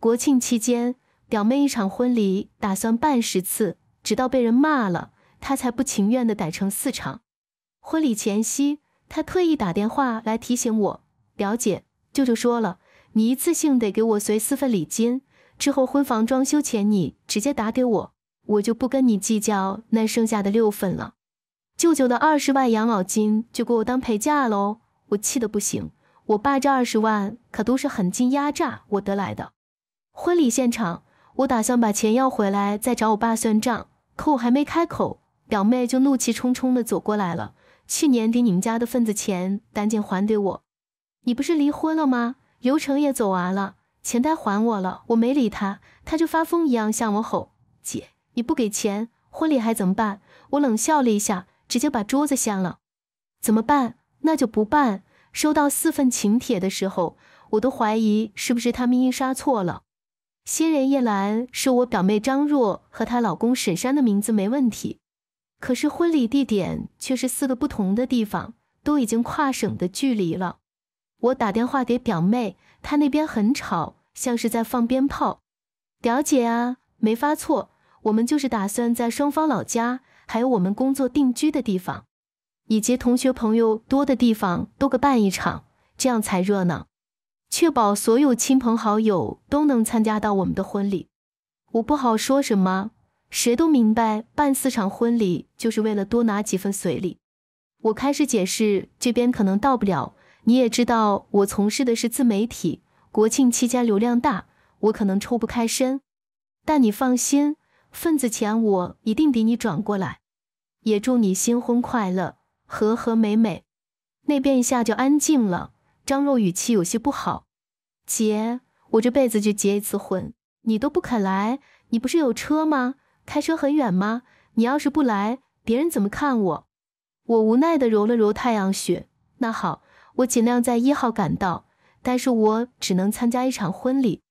国庆期间，表妹一场婚礼打算办十次，直到被人骂了，她才不情愿的改成四场。婚礼前夕，她特意打电话来提醒我，表姐，舅舅说了，你一次性得给我随四份礼金，之后婚房装修钱你直接打给我，我就不跟你计较那剩下的六份了。舅舅的二十万养老金就给我当陪嫁喽，我气得不行，我爸这二十万可都是狠劲压榨我得来的。婚礼现场，我打算把钱要回来，再找我爸算账。可我还没开口，表妹就怒气冲冲地走过来了。去年给你们家的份子钱，赶紧还给我！你不是离婚了吗？流程也走完了，钱该还我了。我没理他，他就发疯一样向我吼：“姐，你不给钱，婚礼还怎么办？”我冷笑了一下，直接把桌子掀了。怎么办？那就不办。收到四份请帖的时候，我都怀疑是不是他们印刷错了。新人叶兰是我表妹张若和她老公沈山的名字没问题，可是婚礼地点却是四个不同的地方，都已经跨省的距离了。我打电话给表妹，她那边很吵，像是在放鞭炮。表姐啊，没发错，我们就是打算在双方老家，还有我们工作定居的地方，以及同学朋友多的地方多个办一场，这样才热闹。确保所有亲朋好友都能参加到我们的婚礼，我不好说什么，谁都明白，办四场婚礼就是为了多拿几分随礼。我开始解释，这边可能到不了，你也知道，我从事的是自媒体，国庆期间流量大，我可能抽不开身。但你放心，份子钱我一定给你转过来。也祝你新婚快乐，和和美美。那边一下就安静了。张若语气有些不好，姐，我这辈子就结一次婚，你都不肯来，你不是有车吗？开车很远吗？你要是不来，别人怎么看我？我无奈的揉了揉太阳穴。那好，我尽量在一号赶到，但是我只能参加一场婚礼。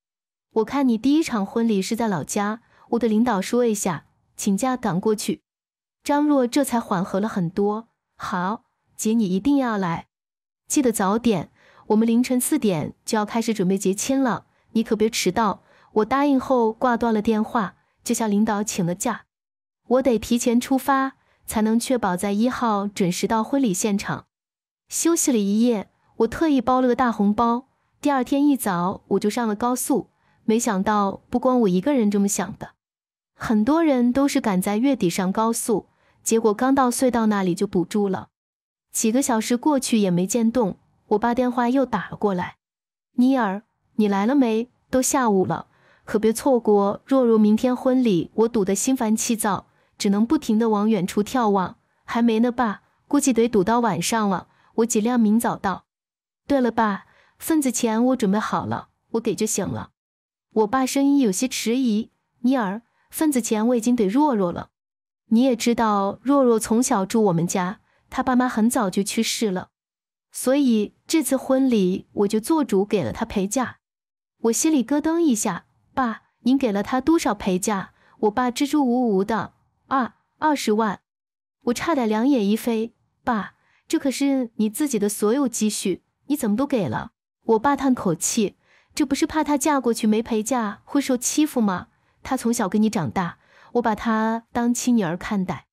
我看你第一场婚礼是在老家，我的领导说一下，请假赶过去。张若这才缓和了很多。好，姐，你一定要来，记得早点。我们凌晨四点就要开始准备结亲了，你可别迟到。我答应后挂断了电话，就向领导请了假。我得提前出发，才能确保在一号准时到婚礼现场。休息了一夜，我特意包了个大红包。第二天一早，我就上了高速。没想到，不光我一个人这么想的，很多人都是赶在月底上高速，结果刚到隧道那里就堵住了。几个小时过去，也没见动。我爸电话又打了过来，妮儿，你来了没？都下午了，可别错过若若明天婚礼。我堵得心烦气躁，只能不停地往远处眺望。还没呢，爸，估计得堵到晚上了。我尽量明早到。对了，爸，份子钱我准备好了，我给就行了。我爸声音有些迟疑，妮儿，份子钱我已经给若若了。你也知道，若若从小住我们家，她爸妈很早就去世了。所以这次婚礼我就做主给了她陪嫁，我心里咯噔一下。爸，您给了她多少陪嫁？我爸支支吾吾的，二二十万。我差点两眼一飞。爸，这可是你自己的所有积蓄，你怎么都给了？我爸叹口气，这不是怕她嫁过去没陪嫁会受欺负吗？她从小跟你长大，我把她当亲女儿看待。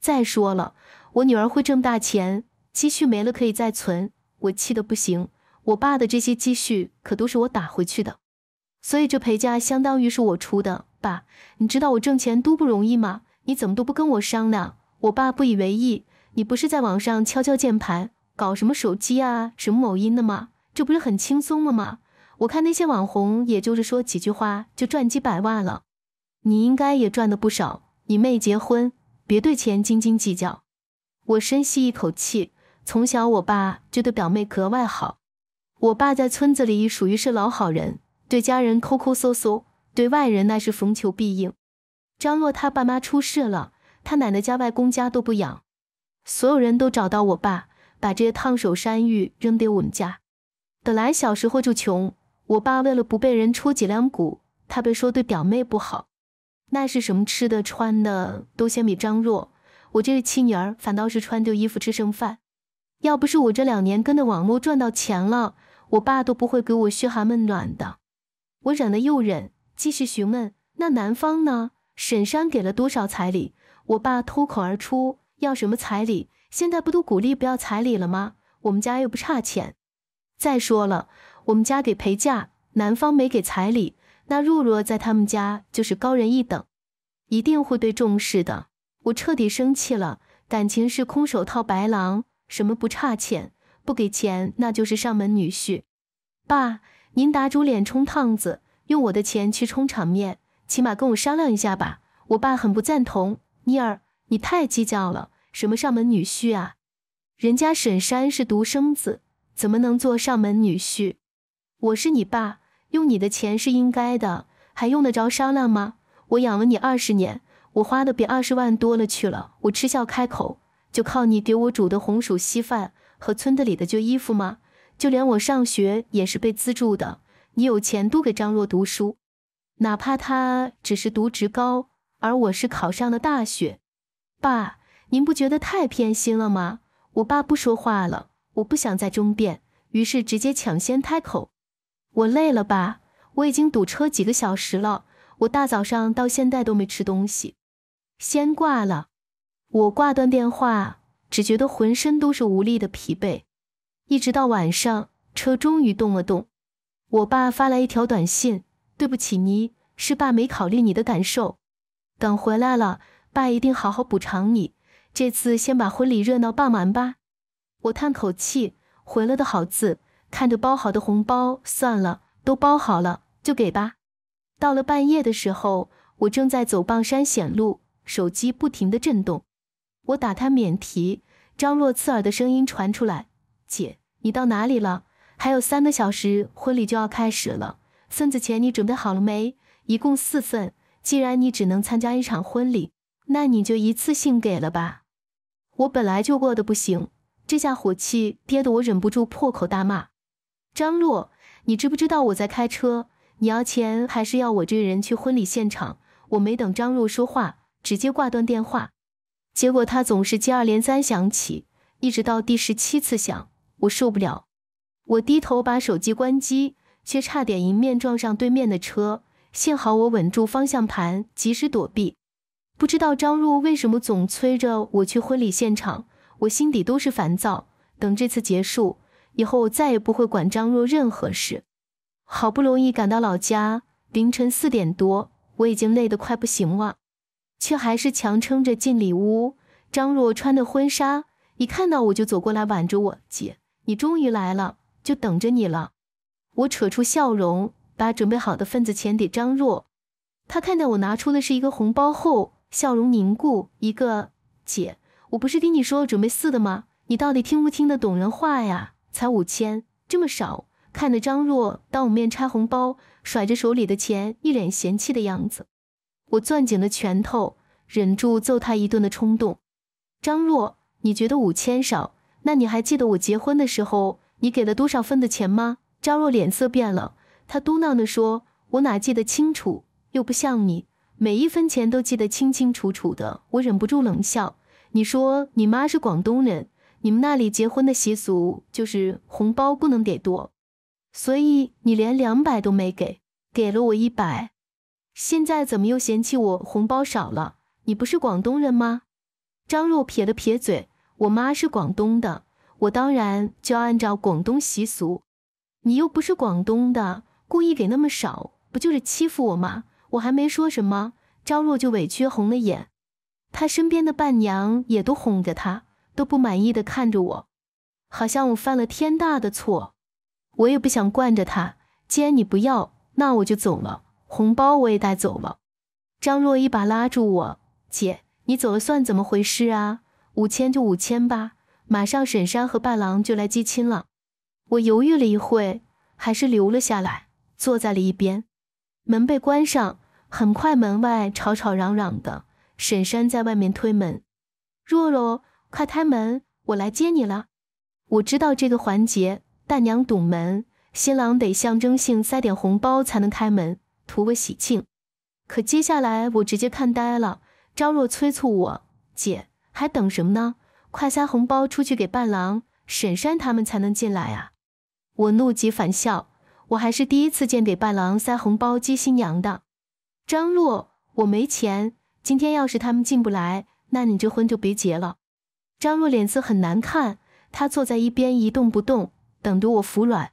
再说了，我女儿会挣大钱。积蓄没了可以再存，我气得不行。我爸的这些积蓄可都是我打回去的，所以这陪嫁相当于是我出的。爸，你知道我挣钱多不容易吗？你怎么都不跟我商量？我爸不以为意。你不是在网上敲敲键盘，搞什么手机啊，什么某音的吗？这不是很轻松了吗？我看那些网红，也就是说几句话就赚几百万了，你应该也赚的不少。你妹结婚，别对钱斤斤计较。我深吸一口气。从小，我爸就对表妹格外好。我爸在村子里属于是老好人，对家人抠抠搜搜，对外人那是逢求必应。张若他爸妈出事了，他奶奶家、外公家都不养，所有人都找到我爸，把这些烫手山芋扔给我们家。本来小时候就穷，我爸为了不被人戳脊梁骨，他被说对表妹不好，那是什么吃的、穿的都先比张若，我这个亲女儿反倒是穿旧衣服、吃剩饭。要不是我这两年跟着网络赚到钱了，我爸都不会给我嘘寒问暖的。我忍了又忍，继续询问：“那男方呢？沈山给了多少彩礼？”我爸脱口而出：“要什么彩礼？现在不都鼓励不要彩礼了吗？我们家又不差钱。再说了，我们家给陪嫁，男方没给彩礼，那若若在他们家就是高人一等，一定会被重视的。”我彻底生气了，感情是空手套白狼。什么不差钱，不给钱那就是上门女婿。爸，您打肿脸充胖子，用我的钱去充场面，起码跟我商量一下吧。我爸很不赞同，妮儿，你太计较了。什么上门女婿啊？人家沈山是独生子，怎么能做上门女婿？我是你爸，用你的钱是应该的，还用得着商量吗？我养了你二十年，我花的比二十万多了去了。我嗤笑开口。就靠你给我煮的红薯稀饭和村子里的旧衣服吗？就连我上学也是被资助的。你有钱都给张若读书，哪怕他只是读职高，而我是考上了大学。爸，您不觉得太偏心了吗？我爸不说话了，我不想再争辩，于是直接抢先开口：“我累了吧？我已经堵车几个小时了，我大早上到现在都没吃东西。先挂了。”我挂断电话，只觉得浑身都是无力的疲惫。一直到晚上，车终于动了动。我爸发来一条短信：“对不起，你是爸没考虑你的感受。等回来了，爸一定好好补偿你。这次先把婚礼热闹办完吧。”我叹口气，回了的“好”字。看着包好的红包，算了，都包好了，就给吧。到了半夜的时候，我正在走傍山险路，手机不停的震动。我打他免提，张若刺耳的声音传出来：“姐，你到哪里了？还有三个小时，婚礼就要开始了。份子钱你准备好了没？一共四份，既然你只能参加一场婚礼，那你就一次性给了吧。”我本来就饿得不行，这下火气憋得我忍不住破口大骂：“张若，你知不知道我在开车？你要钱还是要我这人去婚礼现场？”我没等张若说话，直接挂断电话。结果他总是接二连三响起，一直到第十七次响，我受不了。我低头把手机关机，却差点迎面撞上对面的车，幸好我稳住方向盘，及时躲避。不知道张若为什么总催着我去婚礼现场，我心底都是烦躁。等这次结束以后，我再也不会管张若任何事。好不容易赶到老家，凌晨四点多，我已经累得快不行了。却还是强撑着进里屋。张若穿的婚纱，一看到我就走过来挽着我：“姐，你终于来了，就等着你了。”我扯出笑容，把准备好的份子钱给张若。他看到我拿出的是一个红包后，笑容凝固：“一个姐，我不是跟你说准备四的吗？你到底听不听得懂人话呀？才五千，这么少！”看着张若当我面拆红包，甩着手里的钱，一脸嫌弃的样子。我攥紧了拳头，忍住揍他一顿的冲动。张若，你觉得五千少？那你还记得我结婚的时候你给了多少份的钱吗？张若脸色变了，他嘟囔地说：“我哪记得清楚？又不像你，每一分钱都记得清清楚楚的。”我忍不住冷笑：“你说你妈是广东人，你们那里结婚的习俗就是红包不能给多，所以你连两百都没给，给了我一百。”现在怎么又嫌弃我红包少了？你不是广东人吗？张若撇了撇嘴，我妈是广东的，我当然就要按照广东习俗。你又不是广东的，故意给那么少，不就是欺负我吗？我还没说什么，张若就委屈红了眼。她身边的伴娘也都哄着她，都不满意的看着我，好像我犯了天大的错。我也不想惯着她，既然你不要，那我就走了。红包我也带走了，张若一把拉住我：“姐，你走了算怎么回事啊？五千就五千吧，马上沈山和伴郎就来接亲了。”我犹豫了一会，还是留了下来，坐在了一边。门被关上，很快门外吵吵嚷嚷的，沈山在外面推门：“若若，快开门，我来接你了。”我知道这个环节，大娘堵门，新郎得象征性塞点红包才能开门。图个喜庆，可接下来我直接看呆了。张若催促我：“姐，还等什么呢？快塞红包出去给伴郎、沈山他们才能进来啊！”我怒极反笑：“我还是第一次见给伴郎塞红包接新娘的。”张若，我没钱。今天要是他们进不来，那你这婚就别结了。张若脸色很难看，他坐在一边一动不动，等着我服软。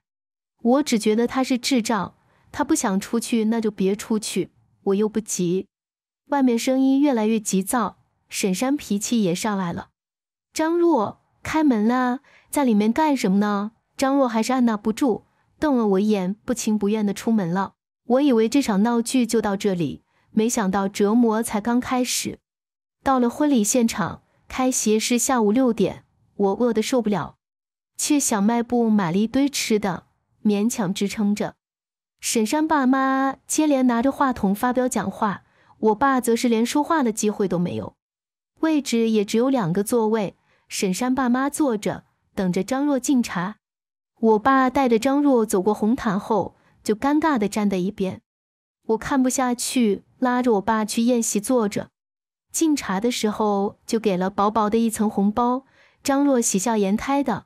我只觉得他是智障。他不想出去，那就别出去。我又不急。外面声音越来越急躁，沈山脾气也上来了。张若开门啦，在里面干什么呢？张若还是按捺不住，瞪了我一眼，不情不愿地出门了。我以为这场闹剧就到这里，没想到折磨才刚开始。到了婚礼现场，开席是下午六点。我饿得受不了，去小卖部买了一堆吃的，勉强支撑着。沈山爸妈接连拿着话筒发表讲话，我爸则是连说话的机会都没有，位置也只有两个座位。沈山爸妈坐着等着张若敬茶，我爸带着张若走过红毯后，就尴尬的站在一边。我看不下去，拉着我爸去宴席坐着。敬茶的时候就给了薄薄的一层红包，张若喜笑颜开的，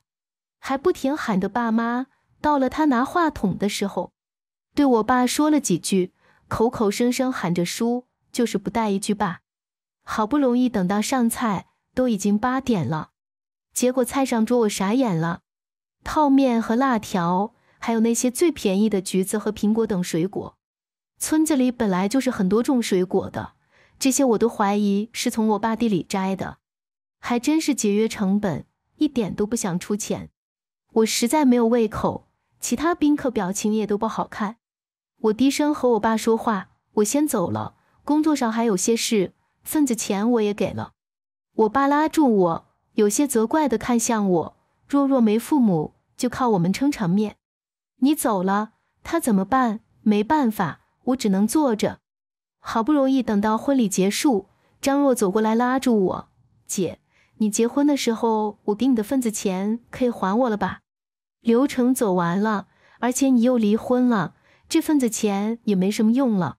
还不停喊着爸妈。到了他拿话筒的时候。对我爸说了几句，口口声声喊着叔，就是不带一句爸。好不容易等到上菜，都已经八点了。结果菜上桌，我傻眼了：泡面和辣条，还有那些最便宜的橘子和苹果等水果。村子里本来就是很多种水果的，这些我都怀疑是从我爸地里摘的，还真是节约成本，一点都不想出钱。我实在没有胃口，其他宾客表情也都不好看。我低声和我爸说话，我先走了，工作上还有些事，份子钱我也给了。我爸拉住我，有些责怪的看向我。若若没父母，就靠我们撑场面。你走了，他怎么办？没办法，我只能坐着。好不容易等到婚礼结束，张若走过来拉住我，姐，你结婚的时候我给你的份子钱可以还我了吧？流程走完了，而且你又离婚了。这份子钱也没什么用了，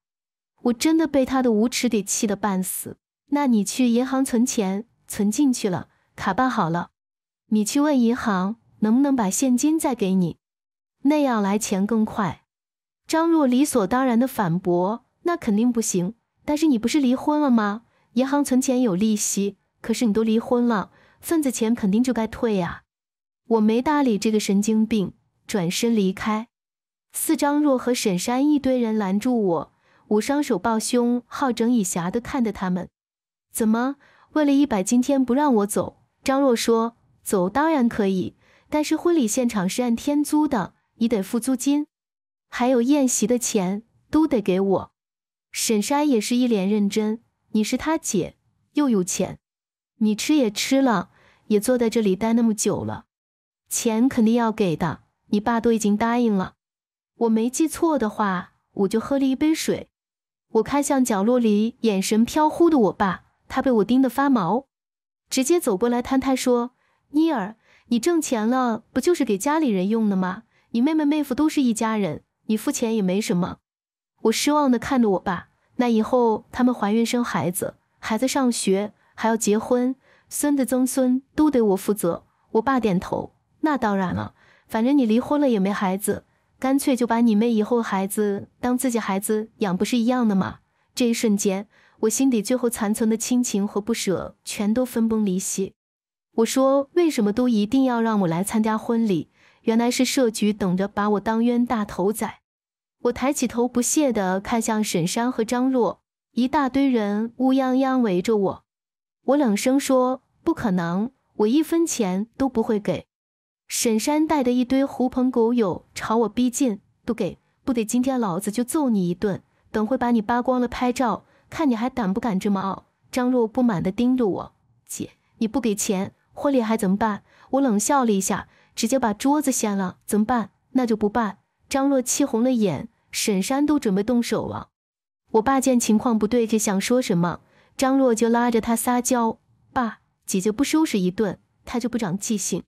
我真的被他的无耻给气得半死。那你去银行存钱，存进去了，卡办好了，你去问银行能不能把现金再给你，那样来钱更快。张若理所当然的反驳：“那肯定不行，但是你不是离婚了吗？银行存钱有利息，可是你都离婚了，份子钱肯定就该退呀。”我没搭理这个神经病，转身离开。四张若和沈山一堆人拦住我，我双手抱胸，好整以暇的看着他们。怎么为了一百今天不让我走？张若说：“走当然可以，但是婚礼现场是按天租的，你得付租金，还有宴席的钱都得给我。”沈山也是一脸认真：“你是他姐，又有钱，你吃也吃了，也坐在这里待那么久了，钱肯定要给的。你爸都已经答应了。”我没记错的话，我就喝了一杯水。我看向角落里眼神飘忽的我爸，他被我盯得发毛，直接走过来摊摊说：“妮儿，你挣钱了，不就是给家里人用的吗？你妹妹、妹夫都是一家人，你付钱也没什么。”我失望的看着我爸。那以后他们怀孕生孩子、孩子上学、还要结婚、孙子、曾孙都得我负责。我爸点头：“那当然了，反正你离婚了也没孩子。”干脆就把你妹以后孩子当自己孩子养，不是一样的吗？这一瞬间，我心底最后残存的亲情和不舍全都分崩离析。我说：“为什么都一定要让我来参加婚礼？原来是设局等着把我当冤大头宰。”我抬起头，不屑地看向沈山和张若，一大堆人乌泱泱围着我。我冷声说：“不可能，我一分钱都不会给。”沈山带的一堆狐朋狗友朝我逼近，不给不得，今天老子就揍你一顿，等会把你扒光了拍照，看你还敢不敢这么傲。张若不满地盯着我，姐，你不给钱，婚礼还怎么办？我冷笑了一下，直接把桌子掀了，怎么办？那就不办。张若气红了眼，沈山都准备动手了。我爸见情况不对，就想说什么，张若就拉着他撒娇，爸，姐姐不收拾一顿，他就不长记性。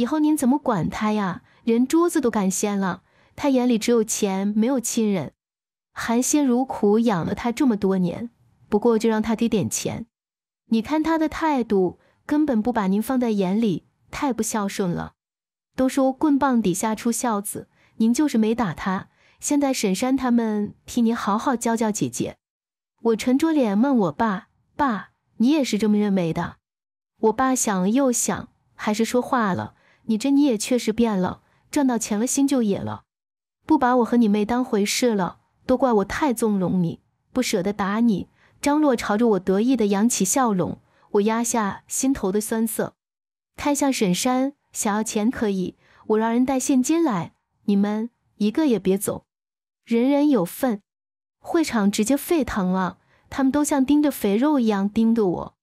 以后您怎么管他呀？连桌子都敢掀了，他眼里只有钱，没有亲人。含辛茹苦养了他这么多年，不过就让他给点钱。你看他的态度，根本不把您放在眼里，太不孝顺了。都说棍棒底下出孝子，您就是没打他。现在沈山他们替您好好教教姐姐。我沉着脸问我爸：“爸，你也是这么认为的？”我爸想又想，还是说话了。你这你也确实变了，赚到钱了心就野了，不把我和你妹当回事了。都怪我太纵容你，不舍得打你。张洛朝着我得意的扬起笑容，我压下心头的酸涩，看向沈山，想要钱可以，我让人带现金来，你们一个也别走，人人有份。会场直接沸腾了，他们都像盯着肥肉一样盯着我，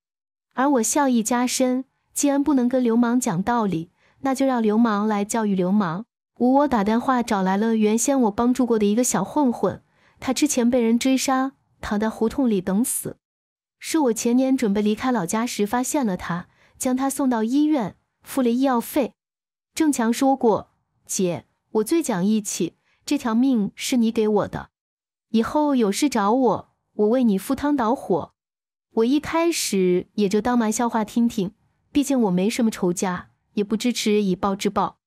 而我笑意加深，既然不能跟流氓讲道理。那就让流氓来教育流氓。我打电话找来了原先我帮助过的一个小混混，他之前被人追杀，躺在胡同里等死，是我前年准备离开老家时发现了他，将他送到医院，付了医药费。郑强说过：“姐，我最讲义气，这条命是你给我的，以后有事找我，我为你赴汤蹈火。”我一开始也就当玩笑话听听，毕竟我没什么仇家。也不支持以暴制暴，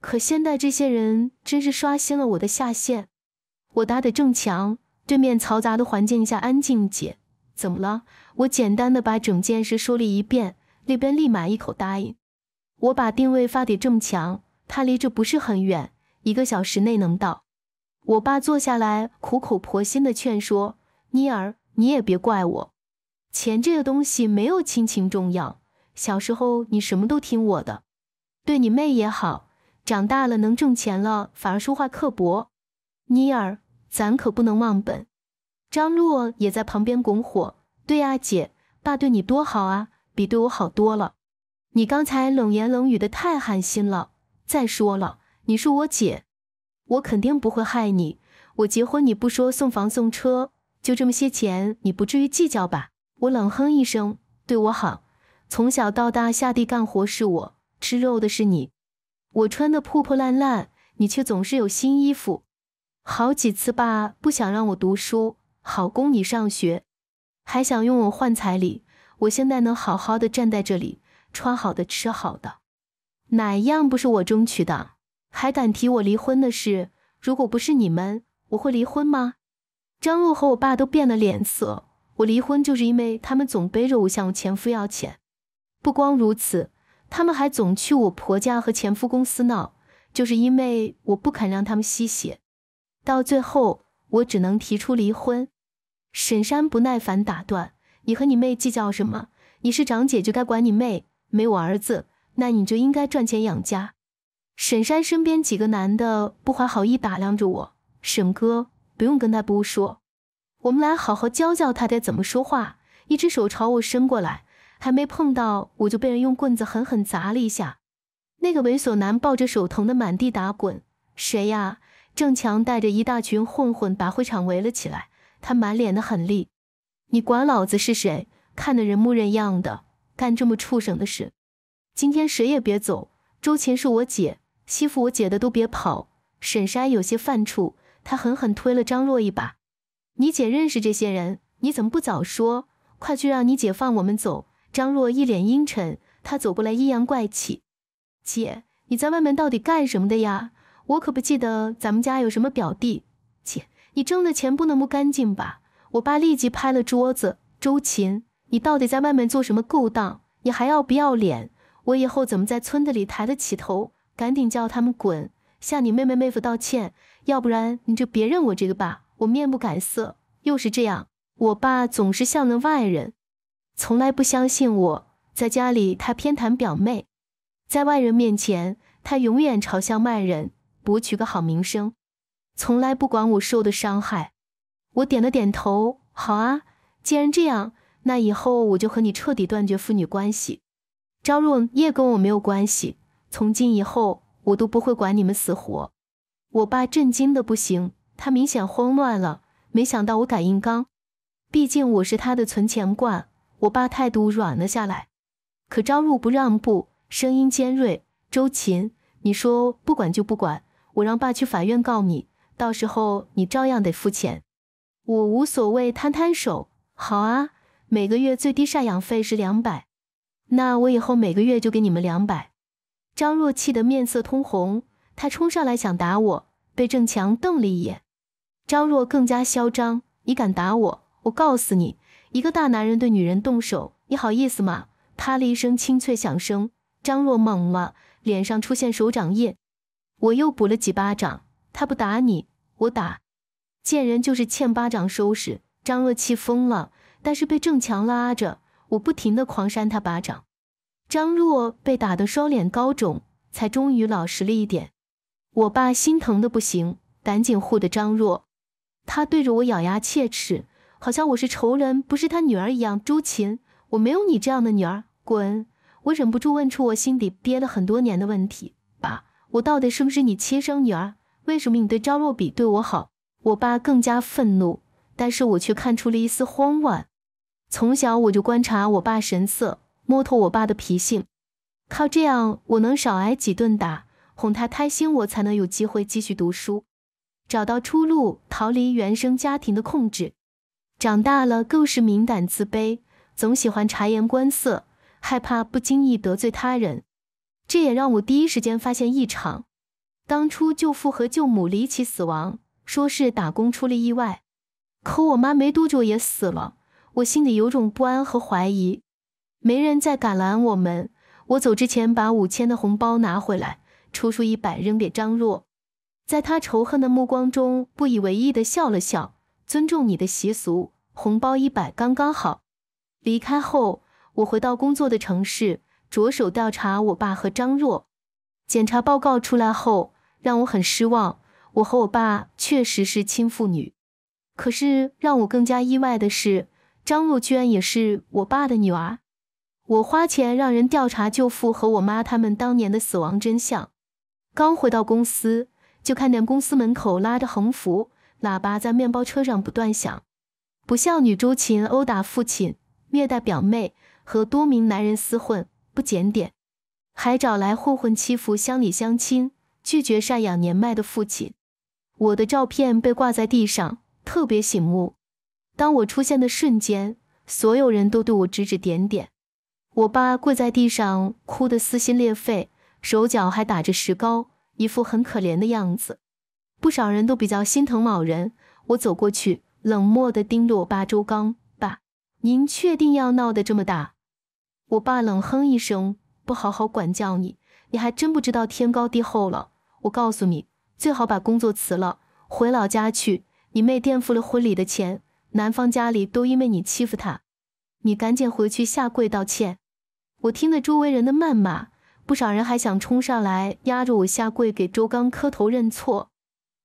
可现在这些人真是刷新了我的下限。我打的正强，对面嘈杂的环境下安静姐，怎么了？我简单的把整件事说了一遍，那边立马一口答应。我把定位发给郑强，他离这不是很远，一个小时内能到。我爸坐下来苦口婆心的劝说妮儿，你也别怪我，钱这个东西没有亲情重要。小时候你什么都听我的。对你妹也好，长大了能挣钱了，反而说话刻薄。妮儿，咱可不能忘本。张洛也在旁边拱火。对啊，姐，爸对你多好啊，比对我好多了。你刚才冷言冷语的太寒心了。再说了，你是我姐，我肯定不会害你。我结婚你不说送房送车，就这么些钱，你不至于计较吧？我冷哼一声，对我好，从小到大下地干活是我。吃肉的是你，我穿的破破烂烂，你却总是有新衣服。好几次爸不想让我读书，好供你上学，还想用我换彩礼。我现在能好好的站在这里，穿好的，吃好的，哪样不是我争取的？还敢提我离婚的事？如果不是你们，我会离婚吗？张璐和我爸都变了脸色。我离婚就是因为他们总背着我向前夫要钱。不光如此。他们还总去我婆家和前夫公司闹，就是因为我不肯让他们吸血，到最后我只能提出离婚。沈山不耐烦打断：“你和你妹计较什么？你是长姐就该管你妹，没我儿子，那你就应该赚钱养家。”沈山身边几个男的不怀好意打量着我：“沈哥，不用跟他多说，我们来好好教教他该怎么说话。”一只手朝我伸过来。还没碰到，我就被人用棍子狠狠砸了一下。那个猥琐男抱着手疼得满地打滚。谁呀？郑强带着一大群混混把会场围了起来。他满脸的狠厉：“你管老子是谁？看得人模人样的干这么畜生的事。今天谁也别走。周琴是我姐，欺负我姐的都别跑。沈山有些犯怵，他狠狠推了张洛一把。你姐认识这些人，你怎么不早说？快去让你姐放我们走。张若一脸阴沉，他走过来，阴阳怪气：“姐，你在外面到底干什么的呀？我可不记得咱们家有什么表弟。姐，你挣的钱不能不干净吧？”我爸立即拍了桌子：“周琴，你到底在外面做什么勾当？你还要不要脸？我以后怎么在村子里抬得起头？赶紧叫他们滚，向你妹妹、妹夫道歉，要不然你就别认我这个爸！”我面不改色，又是这样，我爸总是向着外人。从来不相信我，在家里他偏袒表妹，在外人面前他永远嘲笑外人，博取个好名声，从来不管我受的伤害。我点了点头，好啊，既然这样，那以后我就和你彻底断绝父女关系。昭若也跟我没有关系，从今以后我都不会管你们死活。我爸震惊的不行，他明显慌乱了，没想到我敢硬刚，毕竟我是他的存钱罐。我爸态度软了下来，可张若不让步，声音尖锐：“周琴，你说不管就不管，我让爸去法院告你，到时候你照样得付钱。”我无所谓，摊摊手：“好啊，每个月最低赡养费是两百，那我以后每个月就给你们两百。”张若气得面色通红，他冲上来想打我，被郑强瞪了一眼。张若更加嚣张：“你敢打我，我告死你！”一个大男人对女人动手，你好意思吗？啪的一声清脆响声，张若懵了，脸上出现手掌印。我又补了几巴掌，他不打你，我打。贱人就是欠巴掌收拾。张若气疯了，但是被郑强拉着，我不停的狂扇他巴掌。张若被打得双脸高肿，才终于老实了一点。我爸心疼的不行，赶紧护着张若，他对着我咬牙切齿。好像我是仇人，不是他女儿一样。朱琴，我没有你这样的女儿。滚！我忍不住问出我心底憋了很多年的问题：爸，我到底是不是你亲生女儿？为什么你对赵洛比对我好？我爸更加愤怒，但是我却看出了一丝慌乱。从小我就观察我爸神色，摸透我爸的脾性，靠这样我能少挨几顿打，哄他开心，我才能有机会继续读书，找到出路，逃离原生家庭的控制。长大了，更是敏感自卑，总喜欢察言观色，害怕不经意得罪他人。这也让我第一时间发现异常。当初舅父和舅母离奇死亡，说是打工出了意外，可我妈没多久也死了。我心里有种不安和怀疑。没人再敢拦我们。我走之前把五千的红包拿回来，抽出一百扔给张若，在他仇恨的目光中，不以为意的笑了笑。尊重你的习俗，红包一百刚刚好。离开后，我回到工作的城市，着手调查我爸和张若。检查报告出来后，让我很失望。我和我爸确实是亲父女，可是让我更加意外的是，张若居然也是我爸的女儿。我花钱让人调查舅父和我妈他们当年的死亡真相。刚回到公司，就看见公司门口拉着横幅。喇叭在面包车上不断响。不孝女周琴殴打父亲，虐待表妹，和多名男人厮混，不检点，还找来混混欺负乡里乡亲，拒绝赡养年迈的父亲。我的照片被挂在地上，特别醒目。当我出现的瞬间，所有人都对我指指点点。我爸跪在地上，哭得撕心裂肺，手脚还打着石膏，一副很可怜的样子。不少人都比较心疼某人，我走过去，冷漠的盯着我爸周刚爸：“您确定要闹得这么大？”我爸冷哼一声：“不好好管教你，你还真不知道天高地厚了。我告诉你，最好把工作辞了，回老家去。你妹垫付了婚礼的钱，男方家里都因为你欺负他，你赶紧回去下跪道歉。”我听着周围人的谩骂，不少人还想冲上来压着我下跪，给周刚磕头认错。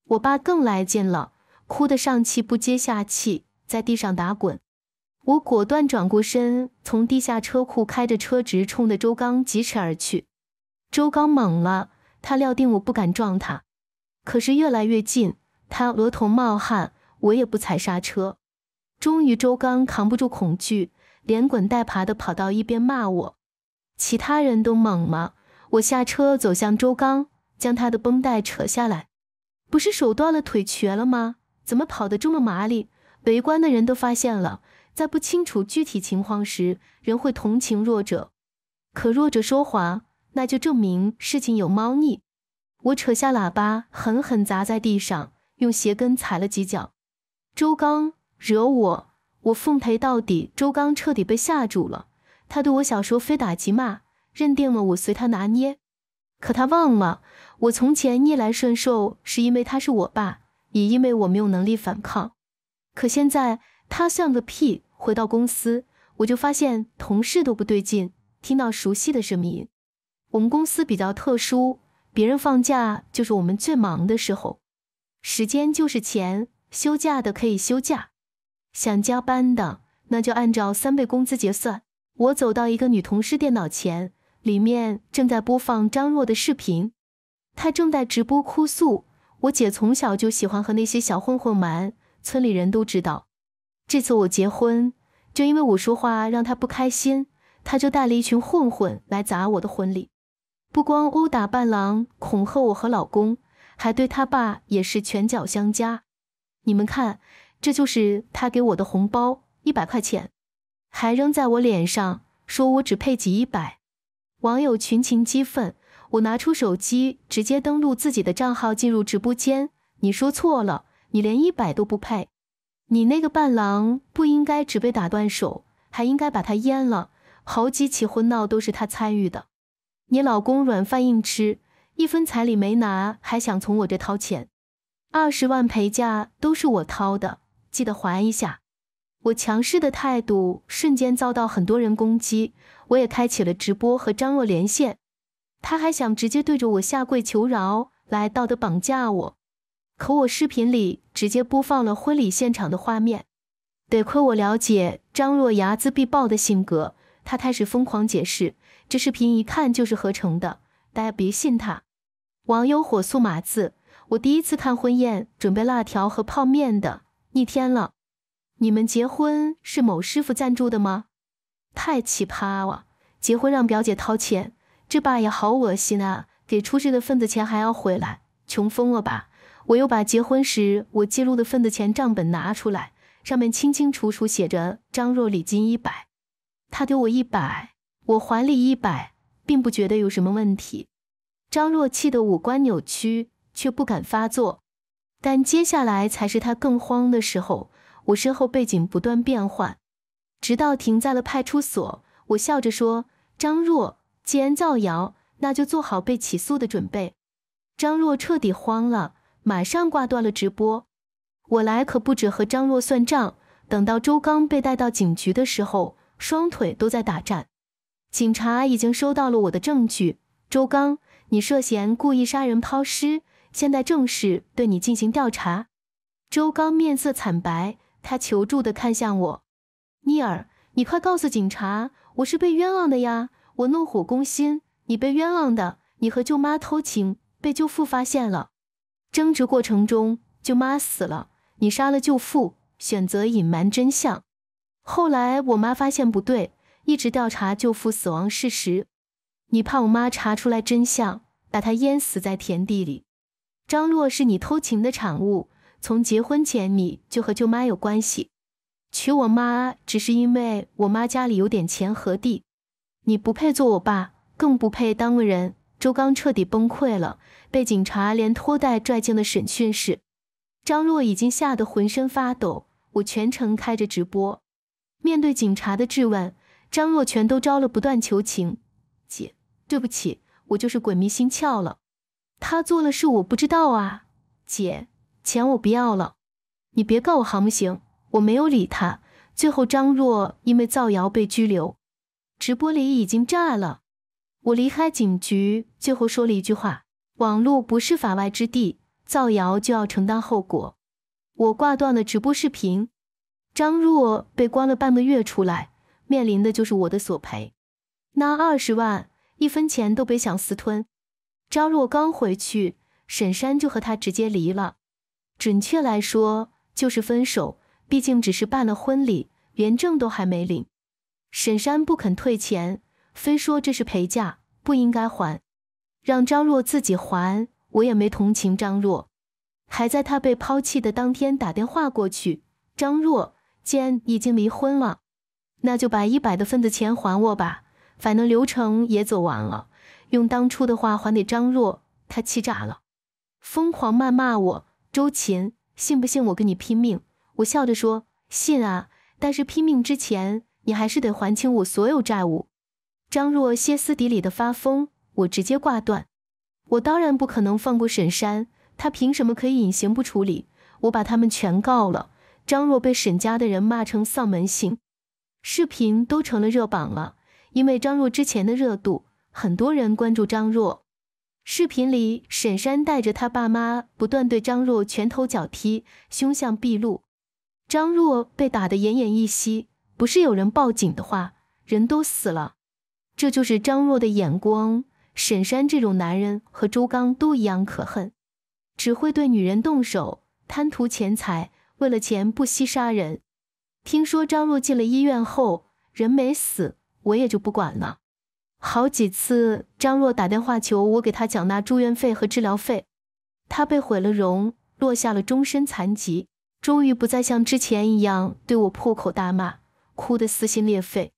我爸更来劲了，哭得上气不接下气，在地上打滚。我果断转过身，从地下车库开着车直冲的周刚疾驰而去。周刚懵了，他料定我不敢撞他，可是越来越近，他额头冒汗，我也不踩刹车。终于，周刚扛不住恐惧，连滚带爬的跑到一边骂我。其他人都懵了，我下车走向周刚，将他的绷带扯下来。不是手断了腿瘸了吗？怎么跑得这么麻利？围观的人都发现了。在不清楚具体情况时，人会同情弱者。可弱者说谎，那就证明事情有猫腻。我扯下喇叭，狠狠砸在地上，用鞋跟踩了几脚。周刚惹我，我奉陪到底。周刚彻底被吓住了，他对我时说非打即骂，认定了我随他拿捏。可他忘了。我从前逆来顺受，是因为他是我爸，也因为我没有能力反抗。可现在他算个屁！回到公司，我就发现同事都不对劲，听到熟悉的声音。我们公司比较特殊，别人放假就是我们最忙的时候，时间就是钱。休假的可以休假，想加班的那就按照三倍工资结算。我走到一个女同事电脑前，里面正在播放张若的视频。他正在直播哭诉：“我姐从小就喜欢和那些小混混玩，村里人都知道。这次我结婚，就因为我说话让她不开心，他就带了一群混混来砸我的婚礼，不光殴打伴郎，恐吓我和老公，还对他爸也是拳脚相加。你们看，这就是他给我的红包，一百块钱，还扔在我脸上，说我只配给一百。”网友群情激愤。我拿出手机，直接登录自己的账号，进入直播间。你说错了，你连一百都不配。你那个伴郎不应该只被打断手，还应该把他阉了。好几起婚闹都是他参与的。你老公软饭硬吃，一分彩礼没拿，还想从我这掏钱？二十万陪嫁都是我掏的，记得还一下。我强势的态度瞬间遭到很多人攻击，我也开启了直播和张若连线。他还想直接对着我下跪求饶，来道德绑架我，可我视频里直接播放了婚礼现场的画面。得亏我了解张若牙自闭暴的性格，他开始疯狂解释，这视频一看就是合成的，大家别信他。网友火速码字：我第一次看婚宴，准备辣条和泡面的，逆天了！你们结婚是某师傅赞助的吗？太奇葩了，结婚让表姐掏钱。这爸也好恶心啊！给出去的份子钱还要回来，穷疯了吧？我又把结婚时我记录的份子钱账本拿出来，上面清清楚楚写着张若礼金一百，他丢我一百，我还礼一百，并不觉得有什么问题。张若气得五官扭曲，却不敢发作。但接下来才是他更慌的时候。我身后背景不断变换，直到停在了派出所。我笑着说：“张若。”既然造谣，那就做好被起诉的准备。张若彻底慌了，马上挂断了直播。我来可不止和张若算账。等到周刚被带到警局的时候，双腿都在打颤。警察已经收到了我的证据。周刚，你涉嫌故意杀人、抛尸，现在正式对你进行调查。周刚面色惨白，他求助的看向我：“尼尔，你快告诉警察，我是被冤枉的呀！”我怒火攻心，你被冤枉的。你和舅妈偷情，被舅父发现了。争执过程中，舅妈死了，你杀了舅父，选择隐瞒真相。后来我妈发现不对，一直调查舅父死亡事实。你怕我妈查出来真相，把她淹死在田地里。张洛是你偷情的产物，从结婚前你就和舅妈有关系。娶我妈只是因为我妈家里有点钱和地。你不配做我爸，更不配当个人。周刚彻底崩溃了，被警察连拖带拽进了审讯室。张若已经吓得浑身发抖，我全程开着直播。面对警察的质问，张若全都招了，不断求情：“姐，对不起，我就是鬼迷心窍了。他做了事我不知道啊，姐，钱我不要了，你别告我行不行？”我没有理他。最后，张若因为造谣被拘留。直播里已经炸了，我离开警局，最后说了一句话：“网络不是法外之地，造谣就要承担后果。”我挂断了直播视频。张若被关了半个月出来，面临的就是我的索赔，那二十万，一分钱都别想私吞。张若刚回去，沈山就和他直接离了，准确来说就是分手，毕竟只是办了婚礼，连证都还没领。沈山不肯退钱，非说这是陪嫁，不应该还，让张若自己还。我也没同情张若，还在他被抛弃的当天打电话过去。张若，既然已经离婚了，那就把一百的份子钱还我吧。反正流程也走完了，用当初的话还给张若。他气炸了，疯狂谩骂我。周琴，信不信我跟你拼命？我笑着说信啊，但是拼命之前。你还是得还清我所有债务，张若歇斯底里的发疯，我直接挂断。我当然不可能放过沈山，他凭什么可以隐形不处理？我把他们全告了。张若被沈家的人骂成丧门星，视频都成了热榜了。因为张若之前的热度，很多人关注张若。视频里，沈山带着他爸妈不断对张若拳头脚踢，凶相毕露，张若被打得奄奄一息。不是有人报警的话，人都死了。这就是张若的眼光。沈山这种男人和周刚都一样可恨，只会对女人动手，贪图钱财，为了钱不惜杀人。听说张若进了医院后，人没死，我也就不管了。好几次张若打电话求我给他缴纳住院费和治疗费，他被毁了容，落下了终身残疾，终于不再像之前一样对我破口大骂。哭得撕心裂肺，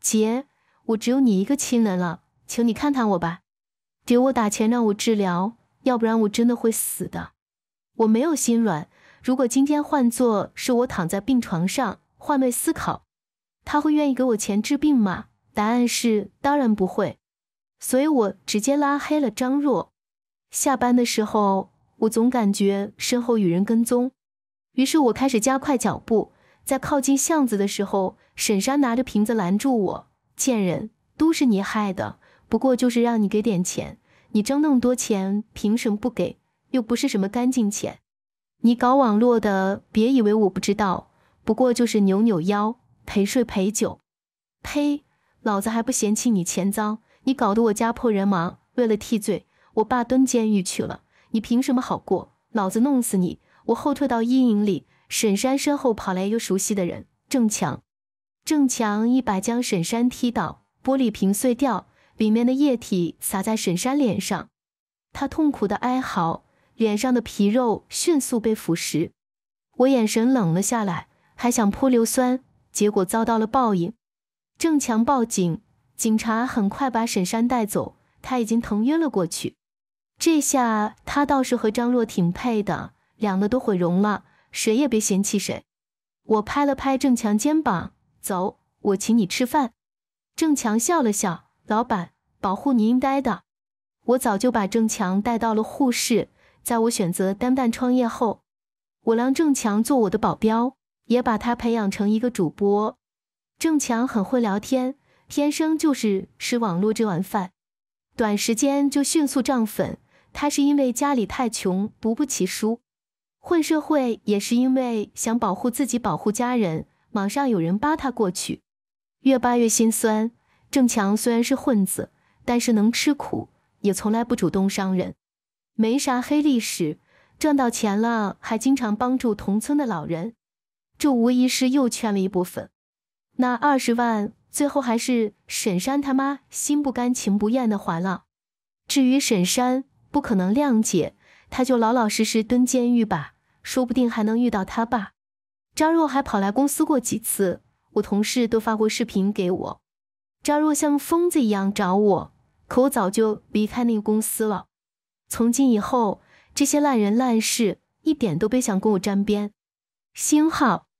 姐，我只有你一个亲人了，请你看看我吧，给我打钱让我治疗，要不然我真的会死的。我没有心软，如果今天换做是我躺在病床上，换位思考，他会愿意给我钱治病吗？答案是当然不会，所以我直接拉黑了张若。下班的时候，我总感觉身后有人跟踪，于是我开始加快脚步。在靠近巷子的时候，沈山拿着瓶子拦住我：“贱人，都是你害的。不过就是让你给点钱，你挣那么多钱，凭什么不给？又不是什么干净钱。你搞网络的，别以为我不知道。不过就是扭扭腰，陪睡陪酒。呸，老子还不嫌弃你钱脏，你搞得我家破人亡。为了替罪，我爸蹲监狱去了。你凭什么好过？老子弄死你！我后退到阴影里。”沈山身后跑来一个熟悉的人，郑强。郑强一把将沈山踢倒，玻璃瓶碎掉，里面的液体洒在沈山脸上。他痛苦的哀嚎，脸上的皮肉迅速被腐蚀。我眼神冷了下来，还想泼硫酸，结果遭到了报应。郑强报警，警察很快把沈山带走。他已经疼晕了过去。这下他倒是和张若挺配的，两个都毁容了。谁也别嫌弃谁。我拍了拍郑强肩膀，走，我请你吃饭。郑强笑了笑：“老板，保护你应该的。”我早就把郑强带到了护士，在我选择单干创业后，我让郑强做我的保镖，也把他培养成一个主播。郑强很会聊天，天生就是吃网络这碗饭，短时间就迅速涨粉。他是因为家里太穷，读不起书。混社会也是因为想保护自己、保护家人。网上有人扒他过去，越扒越心酸。郑强虽然是混子，但是能吃苦，也从来不主动伤人，没啥黑历史。赚到钱了还经常帮助同村的老人，这无疑是又圈了一部分。那二十万最后还是沈山他妈心不甘情不愿的还了。至于沈山，不可能谅解，他就老老实实蹲监狱吧。说不定还能遇到他爸，张若还跑来公司过几次，我同事都发过视频给我。张若像疯子一样找我，可我早就离开那个公司了。从今以后，这些烂人烂事一点都别想跟我沾边。星号。